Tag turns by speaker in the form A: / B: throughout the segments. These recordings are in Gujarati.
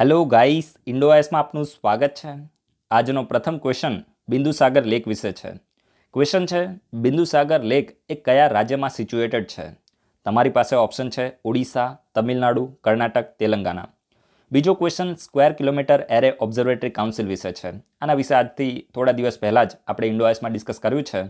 A: હેલો ગાઈસ ઇન્ડોઆઈસમાં આપનું સ્વાગત છે આજનો પ્રથમ ક્વેશ્ચન બિંદુસાગર લેક વિશે છે ક્વેશ્ચન છે બિંદુસાગર લેક એ કયા રાજ્યમાં સિચ્યુએટેડ છે તમારી પાસે ઓપ્શન છે ઓડિશા તમિલનાડુ કર્ણાટક તેલંગાણા બીજો question square kilometre array observatory council વિશે છે આના વિશે આજથી થોડા દિવસ પહેલાં જ આપણે ઇન્ડોઆઇસમાં ડિસ્કસ કર્યું છે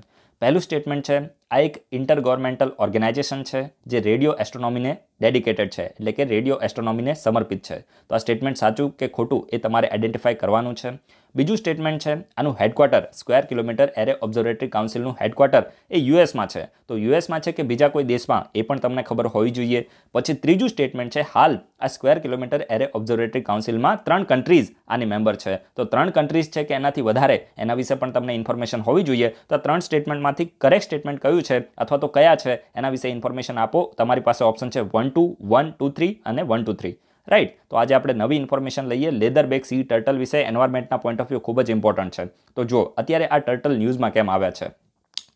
A: પહેલું સ્ટેટમેન્ટ છે આ એક ઇન્ટરગોર્મેન્ટલ ઓર્ગેનાઇઝેશન છે જે રેડિયો એસ્ટ્રોનોમીને ડેડિકેટેડ છે એટલે કે રેડિયો એસ્ટ્રોનોમીને સમર્પિત છે તો આ સ્ટેટમેન્ટ સાચું કે ખોટું એ તમારે આઇડેન્ટિફાય કરવાનું છે બીજું સ્ટેટમેન્ટ છે આનું headquarter square kilometre array observatory કાઉન્સિલનું હેડક્વાર્ટર એ યુએસમાં છે તો યુએસમાં છે કે બીજા કોઈ દેશમાં એ પણ તમને ખબર હોવી જોઈએ પછી ત્રીજું સ્ટેટમેન્ટ છે હાલ આ સ્ક્વેર કિલોમીટર એરે ઓબ્ઝર્વેટરી કાઉન્સિલમાં ત્રણ કન્ટ્રીઝ આની મેમ્બર છે તો ત્રણ કન્ટ્રીઝ છે કે એનાથી વધારે એના વિશે પણ તમને ઇન્ફોર્મેશન હોવી જોઈએ તો ત્રણ સ્ટેટમેન્ટમાંથી કરેક્ટ સ્ટેટમેન્ટ કયું છે અથવા તો કયા છે એના વિશે ઇન્ફોર્મેશન આપો તમારી પાસે ઓપ્શન છે one two one two three અને વન ટુ થ્રી રાઈટ તો આજે આપણે નવી ઇન્ફોર્મેશન લઈએ લેધર બેક સી ટર્ટલ વિશે એન્વાયરમેન્ટના પોઈન્ટ ઓફ વ્યૂ ખૂબ જ ઇમ્પોર્ટન્ટ છે તો જો અત્યારે આ ટર્ટલ ન્યૂઝમાં કેમ આવ્યા છે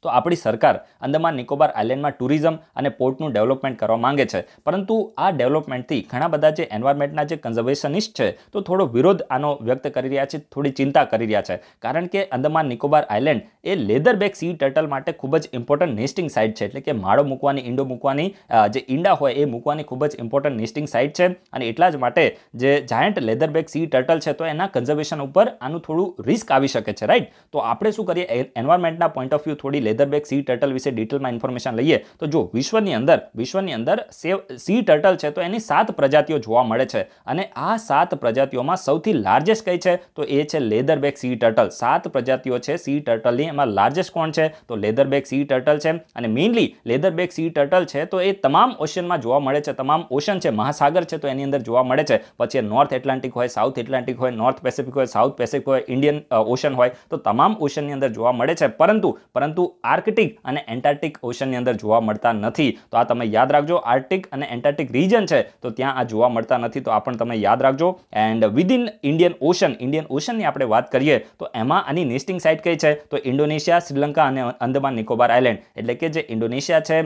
A: તો આપણી સરકાર અંદમાન નિકોબાર આઇલેન્ડમાં ટુરિઝમ અને પોર્ટનું ડેવલપમેન્ટ કરવા માંગે છે પરંતુ આ ડેવલપમેન્ટથી ઘણા બધા જે એન્વાયરમેન્ટના જે કન્ઝર્વેશનિસ્ટ છે તો થોડો વિરોધ આનો વ્યક્ત કરી રહ્યા છે થોડી ચિંતા કરી રહ્યા છે કારણ કે અંદમાન નિકોબાર આઇલેન્ડ એ લેધર લેધરબેક સી ટર્ટલ માટે ખૂબ જ ઇમ્પોર્ટન્ટ નેસ્ટિંગ સાઇટ છે એટલે કે માળો મૂકવાની ઈંડો મૂકવાની જે ઈંડા હોય એ મૂકવાની ખૂબ જ ઇમ્પોર્ટન્ટ નેસ્ટિંગ સાઇટ છે અને એટલા જ માટે જે giant leather leatherback sea turtle છે તો એના કન્ઝર્વેશન ઉપર આનું થોડું રિસ્ક આવી શકે છે રાઈટ તો આપણે શું કરીએ એન્વાયરમેન્ટના પોઈન્ટ ઓફ વ્યૂ થોડી લેધરબેક સી ટર્ટલ વિશે ડિટેલમાં ઇન્ફોર્મેશન લઈએ તો જો વિશ્વની અંદર વિશ્વની અંદર સેવ સી ટર્ટલ છે તો એની સાત પ્રજાતિઓ જોવા મળે છે અને આ સાત પ્રજાતિઓમાં સૌથી લાર્જેસ્ટ કઈ છે તો એ છે લેધરબેક સી ટર્ટલ સાત પ્રજાતિઓ છે સી ટર્ટલની એમાં લાર્જેસ્ટ કોણ છે તો લેધરબેક સી ટર્ટલ છે અને મેઇનલી લેધરબેક સી ટર્ટલ છે તો એ તમામ ઓશિયનમાં જોવા મળે છે તમામ ઓશન છે મહાસાગર છે તો એની અંદર જોવા મળે છે પછી નોર્થ એટલાન્ટિક હોય સાઉથ એટલાન્ટિક હોય નોર્થ પેસિફિક હોય સાઉથ પેસિફિક હોય ઇન્ડિયન ઓશન હોય તો તમામ ઓશનની અંદર જોવા મળે છે પરંતુ પરંતુ આર્કટિક અને એન્ટાર્ટિક ઓશનની અંદર જોવા મળતા નથી તો આ તમે યાદ રાખજો આર્કટિક અને એન્ટાર્કટિક રિજન છે તો ત્યાં આ જોવા મળતા નથી તો આ પણ તમે યાદ રાખજો and within Indian Ocean Indian ઓશનની આપણે વાત કરીએ તો એમાં આની નેસ્ટિંગ સાઇટ કઈ છે તો ઇન્ડોનેશિયા શ્રીલંકા અને અંદમાન નિકોબાર આઇલેન્ડ એટલે કે જે ઇન્ડોનેશિયા છે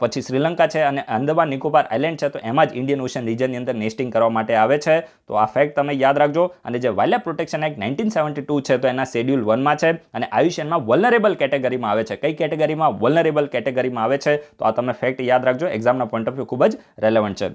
A: પછી શ્રીલંકા છે અને અંદમાન નિકોબાર આઇલેન્ડ છે તો એમાં જ ઇન્ડિયન ઓશન રિજનની અંદર નેસ્ટિંગ કરવા માટે આવે છે તો આ ફેક્ટ તમે યાદ રાખજો અને જે wild protection act nineteen seventy two છે તો એના શેડ્યુલ વનમાં છે અને આયુષ્યનમાં વલનરેબલ કેટેગરીમાં આવે છે કઈ કેટેગરીમાં વલનરેબલ કેટેગરીમાં આવે છે તો આ તમે ફેક્ટ યાદ રાખજો એક્ઝામના પોઈન્ટ ઓફ વ્યૂ ખૂબ જ રેલેવન્ટ છે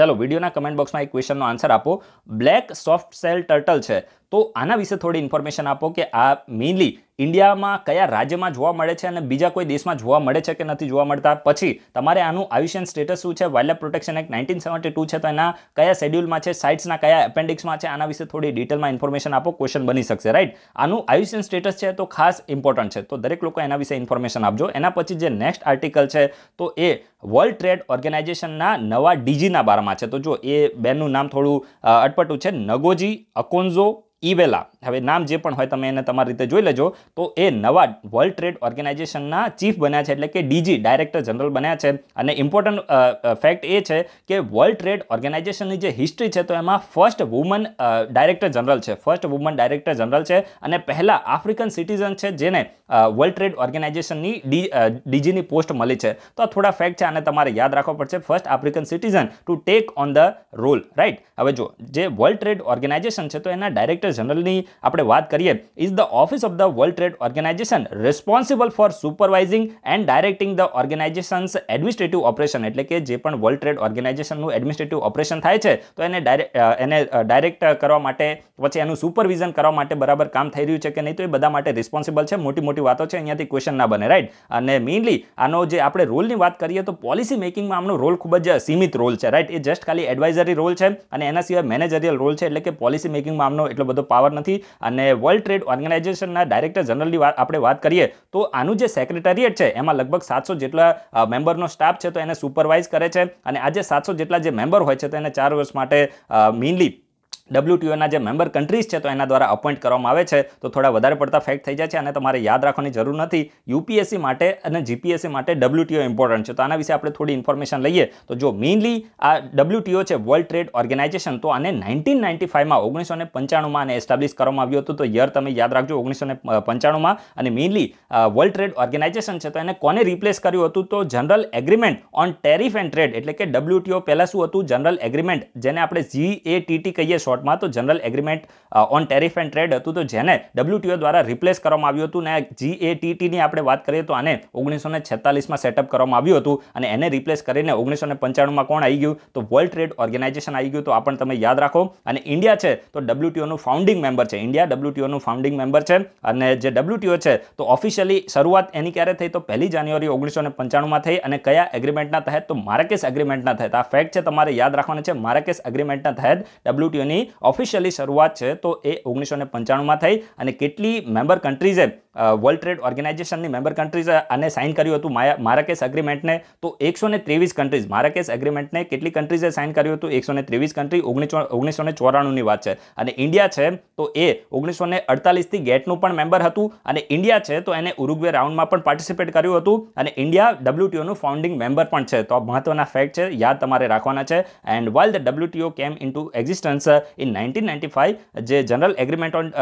A: ચાલો વિડીયોના કમેન્ટ બોક્સમાં એક ક્વેશ્ચનનો આન્સર આપો બ્લેક સોફ્ટ સેલ ટર્ટલ છે તો આના વિશે થોડી ઇન્ફોર્મેશન આપો કે આ મેઇનલી ઇન્ડિયામાં કયા રાજ્યમાં જોવા મળે છે અને બીજા કોઈ દેશમાં જોવા મળે છે કે નથી જોવા મળતા પછી તમારે આનું આયુષ્યન સ્ટેટસ શું છે wild life protection act nineteen seventy two છે તો એના કયા શેડ્યુલમાં છે સાઇટ્સના કયા એપેન્ડિક્સમાં છે આના વિશે થોડી ડિટેલમાં ઇન્ફોર્મેશન આપો ક્વેશ્ચન બની શકશે રાઈટ આનું આયુષ્યન સ્ટેટસ છે તો ખાસ ઇમ્પોર્ટન્ટ છે તો દરેક લોકો એના વિશે ઇન્ફોર્મેશન આપજો એના પછી જે નેક્સ્ટ આર્ટિકલ છે તો એ વર્લ્ડ ટ્રેડ ઓર્ગેનાઇઝેશનના નવા ડીજીના બારામાં છે તો જો એ બેનનું નામ થોડું અટપટું છે નગોજી અકોન્ઝો ઇવેલા હવે નામ જે પણ હોય તમે એને તમારી રીતે જોઈ લેજો તો એ નવા વર્લ્ડ ટ્રેડ ઓર્ગેનાઇઝેશનના ચીફ બન્યા છે એટલે કે ડીજી ડાયરેક્ટર જનરલ બન્યા છે અને ઇમ્પોર્ટન્ટ ફેક્ટ એ છે કે વર્લ્ડ ટ્રેડ ઓર્ગેનાઇઝેશનની જે હિસ્ટ્રી છે તો એમાં ફર્સ્ટ વુમન ડાયરેક્ટર જનરલ છે ફર્સ્ટ વુમન ડાયરેક્ટર જનરલ છે અને પહેલાં આફ્રિકન સિટીઝન છે જેને વર્લ્ડ ટ્રેડ ઓર્ગેનાઇઝેશનની ડીજીની પોસ્ટ મળી છે તો આ થોડા ફેક્ટ છે અને તમારે યાદ રાખવા પડશે first African citizen to take on the role right હવે જો જે વર્લ્ડ ટ્રેડ ઓર્ગેનાઇઝેશન છે તો એના ડાયરેક્ટ ડિરેક્ટર જનરલની આપણે વાત કરીએ is the office of the world trade organization responsible for supervising and directing the organization's administrative operation એટલે કે જે પણ વર્લ્ડ ટ્રેડ ઓર્ગેનાઇઝેશનનું એડમિનિસ્ટ્રેટિવ ઓપરેશન થાય છે તો એને ડાયરેક્ટ એને ડાયરેક્ટ કરવા માટે પછી એનું સુપરવિઝન કરવા માટે બરાબર કામ થઈ રહ્યું છે કે નહીં તો એ બધા માટે રિસ્પોન્સિબલ છે મોટી મોટી વાતો છે અહીંયાથી ક્વેશ્ચન ના બને રાઈટ અને મેઇનલી આનો જે આપણે રોલની વાત કરીએ તો પોલિસી મેકિંગમાં આમનો રોલ ખૂબ જ સીમિત રોલ છે રાઈટ એ જસ્ટ ખાલી એડવાઇઝરી રોલ છે અને એના સિવાય મેનેજરિયલ રોલ છે એટલે કે પોલિસી મેકિંગમાં આમનો એટલો બધો બધો પાવર નથી અને વર્લ્ડ ટ્રેડ ઓર્ગેનાઇઝેશનના ડાયરેક્ટર જનરલની વાત આપણે વાત કરીએ તો આનું જે સેક્રેટરીએટ છે એમાં લગભગ સાતસો જેટલા મેમ્બરનો સ્ટાફ છે તો એને સુપરવાઇઝ કરે છે અને આજે સાતસો જેટલા જે મેમ્બર હોય છે તો એને ચાર વર્ષ માટે મેઇનલી ડબલ્યુટીઓના જે મેમ્બર કન્ટ્રીઝ છે તો એના દ્વારા અપોઇન્ટ કરવામાં આવે છે તો થોડા વધારે પડતા ફેક્ટ થઈ જાય છે અને તમારે યાદ રાખવાની જરૂર નથી યુપીએસસી માટે અને જીપીએસસી માટે ડબલ્યુટીઓ ઇમ્પોર્ટન્ટ છે તો આના વિશે આપણે થોડી ઇન્ફોર્મેશન લઈએ તો જો મેઇનલી આ ડબલ્યુટીઓ છે વર્લ્ડ ટ્રેડ ઓર્ગેનાઇઝેશન તો આને નાઇન્ટીન નાઇન્ટી ફાઇવમાં ઓગણીસો ને પંચાણુંમાં આને એસ્ટાબ્લિશ કરવામાં આવ્યું હતું તો યર તમે યાદ રાખજો ઓગણીસો ને પંચાણુંમાં અને મેઇનલી વર્લ્ડ ટ્રેડ ઓર્ગેનાઇઝેશન છે તો એને કોને રિપ્લેસ કર્યું હતું તો general agreement on tariff and trade એટલે કે ડબલ્યુટીઓ પહેલાં શું હતું જનરલ એગ્રીમેન્ટ જેને આપણે જી જીએટીટી કહીએ શોર્ટ શોર્ટમાં તો general agreement on tariff and trade હતું તો જેને ડબલ્યુટીઓ દ્વારા રિપ્લેસ કરવામાં આવ્યું હતું ને જીએટીટીની આપણે વાત કરીએ તો આને ઓગણીસો ને છેતાલીસમાં સેટઅપ કરવામાં આવ્યું હતું અને એને રિપ્લેસ કરીને ઓગણીસો ને પંચાણુંમાં કોણ આવી ગયું તો વર્લ્ડ ટ્રેડ ઓર્ગેનાઇઝેશન આવી ગયું તો આ પણ તમે યાદ રાખો અને ઇન્ડિયા છે તો ડબલ્યુટીઓનું ફાઉન્ડિંગ મેમ્બર છે ઇન્ડિયા ડબલ્યુટીઓનું ફાઉન્ડિંગ મેમ્બર છે અને જે ડબલ્યુટીઓ છે તો ઓફિશિયલી શરૂઆત એની ક્યારે થઈ તો પહેલી જાન્યુઆરી ઓગણીસો ને પંચાણુંમાં થઈ અને કયા એગ્રીમેન્ટના તહેત તો મારાકેસ એગ્રીમેન્ટના તહેત આ ફેક્ટ છે તમારે યાદ રાખવાના છે મારાકેસ એગ્રીમેન્ટના તહેત ડબલ્યુટીઓની ઓફિશિયલી શરૂઆત છે તો એ ઓગણીસો પંચાણુંમાં થઈ અને કેટલી મેમ્બર કન્ટ્રીઝે વર્લ્ડ ટ્રેડ ઓર્ગેનાઇઝેશનની મેમ્બર કન્ટ્રીઝ અને સાઇન કર્યું હતું મારાકેસ અગ્રીમેન્ટને તો એકસો ને ત્રેવીસ કન્ટ્રીઝ મારાકેસ એગ્રીમેન્ટને કેટલી કન્ટ્રીઝે સાઇન કર્યું હતું એકસો ને ત્રેવીસ કન્ટ્રી ઓગણીસો ઓગણીસો ને ચોરાણુંની વાત છે અને ઇન્ડિયા છે તો એ ઓગણીસો ને અડતાલીસથી ગેટનું પણ મેમ્બર હતું અને ઇન્ડિયા છે તો એને ઉરુગ્વે રાઉન્ડમાં પણ પાર્ટિસિપેટ કર્યું હતું અને ઇન્ડિયા ડબલ્યુટીઓનું ફાઉન્ડિંગ મેમ્બર પણ છે તો આ મહત્ત્વના ફેક્ટ છે યાદ તમારે રાખવાના છે and while the WTO came into existence in nineteen ninety five જે general agreement on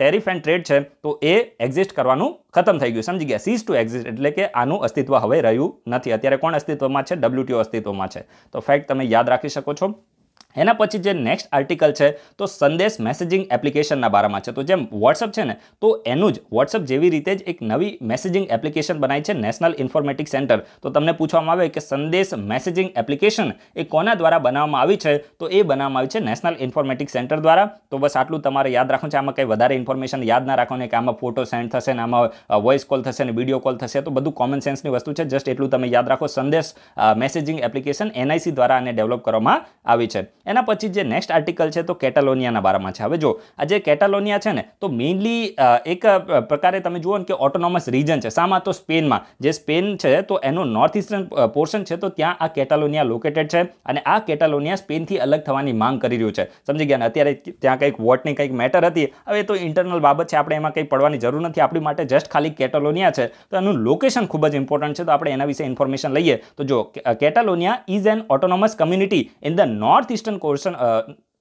A: tariff and trade છે તો એ એક્ઝિસ્ટ કરવાનું ખતમ થઈ ગયું સમજી ગયા સીઝ ટુ એક્ઝિસ્ટ એટલે કે આનું અસ્તિત્વ હવે રહ્યું નથી અત્યારે કોણ અસ્તિત્વમાં છે ડબલ્યુટીઓ અસ્તિત્વમાં છે તો ફેક્ટ તમે યાદ રાખી શકો છો એના પછી જે નેક્સ્ટ આર્ટિકલ છે તો સંદેશ મેસેજિંગ એપ્લિકેશનના બારામાં છે તો જેમ વોટ્સઅપ છે ને તો એનું જ વોટ્સઅપ જેવી રીતે જ એક નવી મેસેજિંગ એપ્લિકેશન બનાવી છે નેશનલ ઇન્ફોર્મેટિક સેન્ટર તો તમને પૂછવામાં આવે કે સંદેશ મેસેજિંગ એપ્લિકેશન એ કોના દ્વારા બનાવવામાં આવી છે તો એ બનાવવામાં આવી છે નેશનલ ઇન્ફોર્મેટિક સેન્ટર દ્વારા તો બસ આટલું તમારે યાદ રાખવું છે આમાં કંઈ વધારે ઇન્ફોર્મેશન યાદ ના રાખો કે આમાં ફોટો સેન્ડ થશે ને આમાં વોઇસ કોલ થશે ને વિડીયો કોલ થશે તો બધું કોમન સેન્સની વસ્તુ છે જસ્ટ એટલું તમે યાદ રાખો સંદેશ મેસેજિંગ એપ્લિકેશન એનઆઈસી દ્વારા આને ડેવલપ કરવામાં આવી છે એના પછી જે નેક્સ્ટ આર્ટિકલ છે તો કેટાલોનિયાના બારામાં છે હવે જો આ જે કેટાલોનિયા છે ને તો મેઇનલી એક પ્રકારે તમે જુઓ ને કે ઓટોનોમસ રિજન છે સામાં તો સ્પેનમાં જે સ્પેન છે તો એનો નોર્થ ઇસ્ટર્ન પોર્શન છે તો ત્યાં આ કેટાલોનિયા લોકેટેડ છે અને આ કેટાલોનિયા સ્પેનથી અલગ થવાની માંગ કરી રહ્યું છે સમજી ગયા અત્યારે ત્યાં કંઈક વોટની કંઈક મેટર હતી હવે તો ઇન્ટરનલ બાબત છે આપણે એમાં કંઈ પડવાની જરૂર નથી આપણી માટે જસ્ટ ખાલી કેટાલોનિયા છે તો એનું લોકેશન ખૂબ જ ઇમ્પોર્ટન્ટ છે તો આપણે એના વિશે ઇન્ફોર્મેશન લઈએ તો જો Catalonia is an autonomous community in the north eastern કોર્સન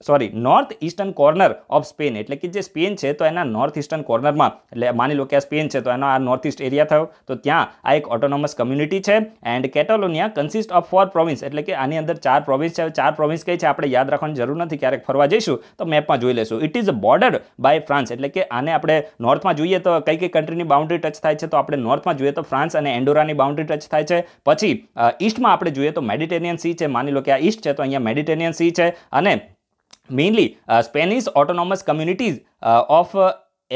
A: sorry north eastern corner of Spain એટલે કે જે સ્પેન છે તો એના નોર્થ ઇસ્ટર્ન કોર્નરમાં એટલે માની લો કે આ સ્પેન છે તો એનો આ નોર્થ ઇસ્ટ એરિયા થયો તો ત્યાં આ એક ઓટોનોમસ કમ્યુનિટી છે and Catalonia consist of four province એટલે કે આની અંદર ચાર પ્રોવિન્સ છે ચાર પ્રોવિન્સ કઈ છે આપણે યાદ રાખવાની જરૂર નથી ક્યારેક ફરવા જઈશું તો મેપમાં જોઈ લઈશું it is border by France એટલે કે આને આપણે નોર્થમાં જોઈએ તો કઈ કઈ કન્ટ્રીની બાઉન્ડ્રી ટચ થાય છે તો આપણે નોર્થમાં જોઈએ તો ફ્રાન્સ અને એન્ડોરાની બાઉન્ડ્રી ટચ થાય છે પછી ઈસ્ટમાં આપણે જોઈએ તો મેડિટેરિયન સી છે માની લો કે આ ઇસ્ટ છે તો અહીંયા મેડિટેરિયન સી છે અને mainly uh, Spanish autonomous communities uh, of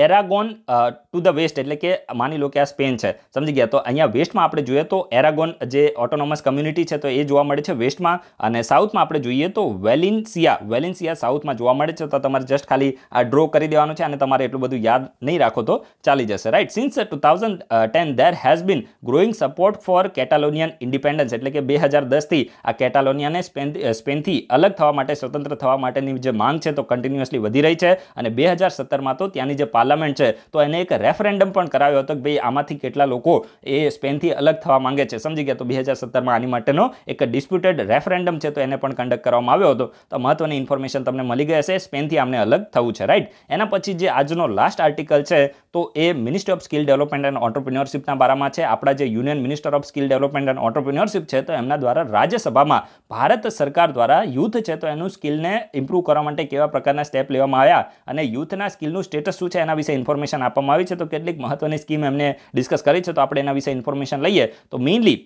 A: Aragon to the west એટલે કે માની લો કે આ સ્પેન છે સમજી ગયા તો અહીંયા વેસ્ટમાં આપણે જોઈએ તો એરાગોન જે ઓટોનોમસ કમ્યુનિટી છે તો એ જોવા મળે છે વેસ્ટમાં અને સાઉથમાં આપણે જોઈએ તો વેલિન્સિયા વેલિન્સિયા સાઉથમાં જોવા મળે છે તો તમારે જસ્ટ ખાલી આ ડ્રો કરી દેવાનું છે અને તમારે એટલું બધું યાદ નહીં રાખો તો ચાલી જશે right since two thousand ten there has been growing support for Catalonian independence એટલે કે બે હજાર દસથી આ કેટાલોનિયાને સ્પેન સ્પેનથી અલગ થવા માટે સ્વતંત્ર થવા માટેની જે માંગ છે તો કન્ટિન્યુઅસલી વધી રહી છે અને બે હજાર સત્તરમાં તો ત્યાંની જે પાર્લામેન્ટ છે તો એને એક રેફરેન્ડમ પણ કરાવ્યો હતો કે ભાઈ આમાંથી કેટલા લોકો એ સ્પેનથી અલગ થવા માંગે છે સમજી ગયા તો બે હજાર સત્તરમાં આની માટેનો એક ડિસ્પ્યુટેડ રેફરેન્ડમ છે તો એને પણ કન્ડક્ટ કરવામાં આવ્યો હતો તો મહત્વની ઇન્ફોર્મેશન તમને મળી ગઈ હશે સ્પેનથી આમને અલગ થવું છે રાઈટ એના પછી જે આજનો લાસ્ટ આર્ટિકલ છે તો એ minister of skill development and ઓન્ટરપ્રિન્યોરશિપના બારામાં છે આપણા જે union minister of skill development and entrepreneurship છે તો એમના દ્વારા રાજ્યસભામાં ભારત સરકાર દ્વારા યુથ છે તો એનું સ્કિલને ઇમ્પ્રૂવ કરવા માટે કેવા પ્રકારના સ્ટેપ લેવામાં આવ્યા અને યુથના સ્કિલનું સ્ટેટસ શું છે એના એના વિશે ઇન્ફોર્મેશન આપવામાં આવી છે તો કેટલીક મહત્વની સ્કીમ એમને ડિસ્કસ કરી છે તો આપણે એના વિશે ઇન્ફોર્મેશન લઈએ તો મેઇનલી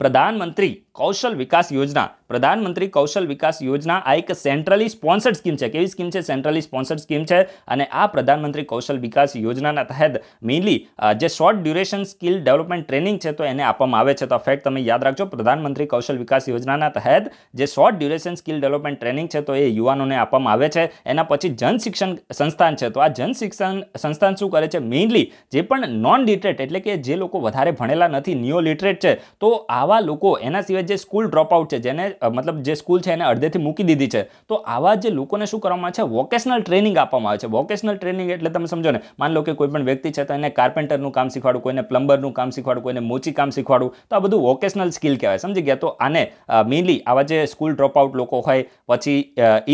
A: પ્રધાનમંત્રી કૌશલ વિકાસ યોજના પ્રધાનમંત્રી કૌશલ વિકાસ યોજના આ એક સેન્ટ્રલી સ્પોન્સર્ડ સ્કીમ છે કેવી સ્કીમ છે સેન્ટ્રલી સ્પોન્સર્ડ સ્કીમ છે અને આ પ્રધાનમંત્રી કૌશલ વિકાસ યોજનાના તહેત મેઇનલી જે short duration skill development training છે તો એને આપવામાં આવે છે તો ફેક્ટ તમે યાદ રાખજો પ્રધાનમંત્રી કૌશલ વિકાસ યોજનાના તહેત જે short duration skill development training છે તો એ યુવાનોને આપવામાં આવે છે એના પછી જન શિક્ષણ સંસ્થાન છે તો આ જન શિક્ષણ સંસ્થાન શું કરે છે મેઇનલી જે પણ નોન લિટરેટ એટલે કે જે લોકો વધારે ભણેલા નથી નિયો લિટરેટ છે તો આવા લોકો એના સિવાય જે સ્કૂલ ડ્રોપ આઉટ છે જેને મતલબ જે સ્કૂલ છે એને અડધેથી મૂકી દીધી છે તો આવા જે લોકોને શું કરવામાં છે વોકેશનલ ટ્રેનિંગ આપવામાં આવે છે વોકેશનલ ટ્રેનિંગ એટલે તમે સમજો ને માન લો કે કોઈ પણ વ્યક્તિ છે તો એને કાર્પેન્ટરનું કામ શીખવાડું કોઈને પ્લમ્બરનું કામ શીખવાડું કોઈને મોચી કામ શીખવાડું તો આ બધું વોકેશનલ સ્કિલ કહેવાય સમજી ગયા તો આને મેઇનલી આવા જે સ્કૂલ ડ્રોપઆઉટ લોકો હોય પછી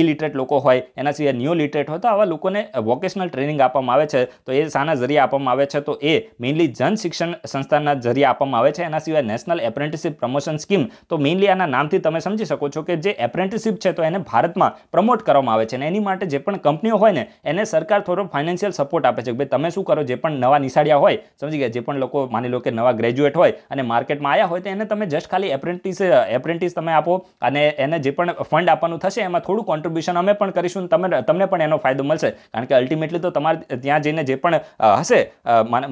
A: ઇલિટરેટ લોકો હોય એના સિવાય ન્યૂ લિટરેટ હોય તો આવા લોકોને વોકેશનલ ટ્રેનિંગ આપવામાં આવે છે તો એ શાના જરિયા આપવામાં આવે છે તો એ મેઇનલી જન શિક્ષણ સંસ્થાના જરિયા આપવામાં આવે છે એના સિવાય નેશનલ એપ્રેન્ટિસિપ પ્રમોશન સ્કીમ તો મેઇનલી આના નામથી તમે સમજી શકો છો કે જે એપ્રેન્ટિસશીપ છે તો એને ભારતમાં પ્રમોટ કરવામાં આવે છે અને એની માટે જે પણ કંપનીઓ હોય ને એને સરકાર થોડો ફાઇનાન્શિયલ સપોર્ટ આપે છે કે ભાઈ તમે શું કરો જે પણ નવા નિશાળિયા હોય સમજી ગયા જે પણ લોકો માની લો કે નવા ગ્રેજ્યુએટ હોય અને માર્કેટમાં આવ્યા હોય તો એને તમે જસ્ટ ખાલી એપ્રેન્ટિસ એપ્રેન્ટિસ તમે આપો અને એને જે પણ ફંડ આપવાનું થશે એમાં થોડું કોન્ટ્રીબ્યુશન અમે પણ કરીશું તમે તમને પણ એનો ફાયદો મળશે કારણ કે અલ્ટિમેટલી તો તમારે ત્યાં જઈને જે પણ હશે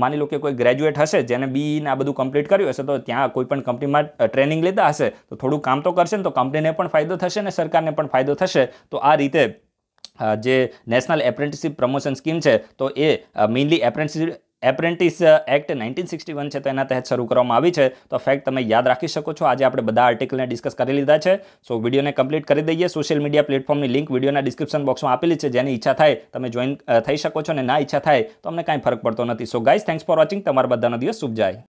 A: માની લો કે કોઈ ગ્રેજ્યુએટ હશે જેને બીઈને e આ બધું કમ્પ્લીટ કર્યું હશે તો ત્યાં કોઈ પણ કંપનીમાં ટ્રેનિંગ લેતા હશે હશે તો થોડું કામ તો કરશે ને તો કંપનીને પણ ફાયદો થશે ને સરકારને પણ ફાયદો થશે તો આ રીતે જે નેશનલ એપ્રેન્ટિસિપ પ્રમોશન સ્કીમ છે તો એ mainly apprenticeship apprentice act nineteen sixty one છે તેના તહેત શરૂ કરવામાં આવી છે તો ફેક્ટ તમે યાદ રાખી શકો છો આજે આપણે બધા આર્ટિકલને ડિસ્કસ કરી લીધા છે સો વિડીયોને કમ્પ્લીટ કરી દઈએ સોશિયલ મીડિયા પ્લેટફોર્મની લિંક વિડીયોના ડિસ્ક્રિપ્શન બોક્સમાં આપેલી છે જેની ઈચ્છા થાય તમે જોઈન થઈ શકો છો અને ના ઈચ્છા થાય તો અમને કાંઈ ફરક પડતો નથી so guys thanks for watching તમારા બધાનો દિવસ શુભ જાય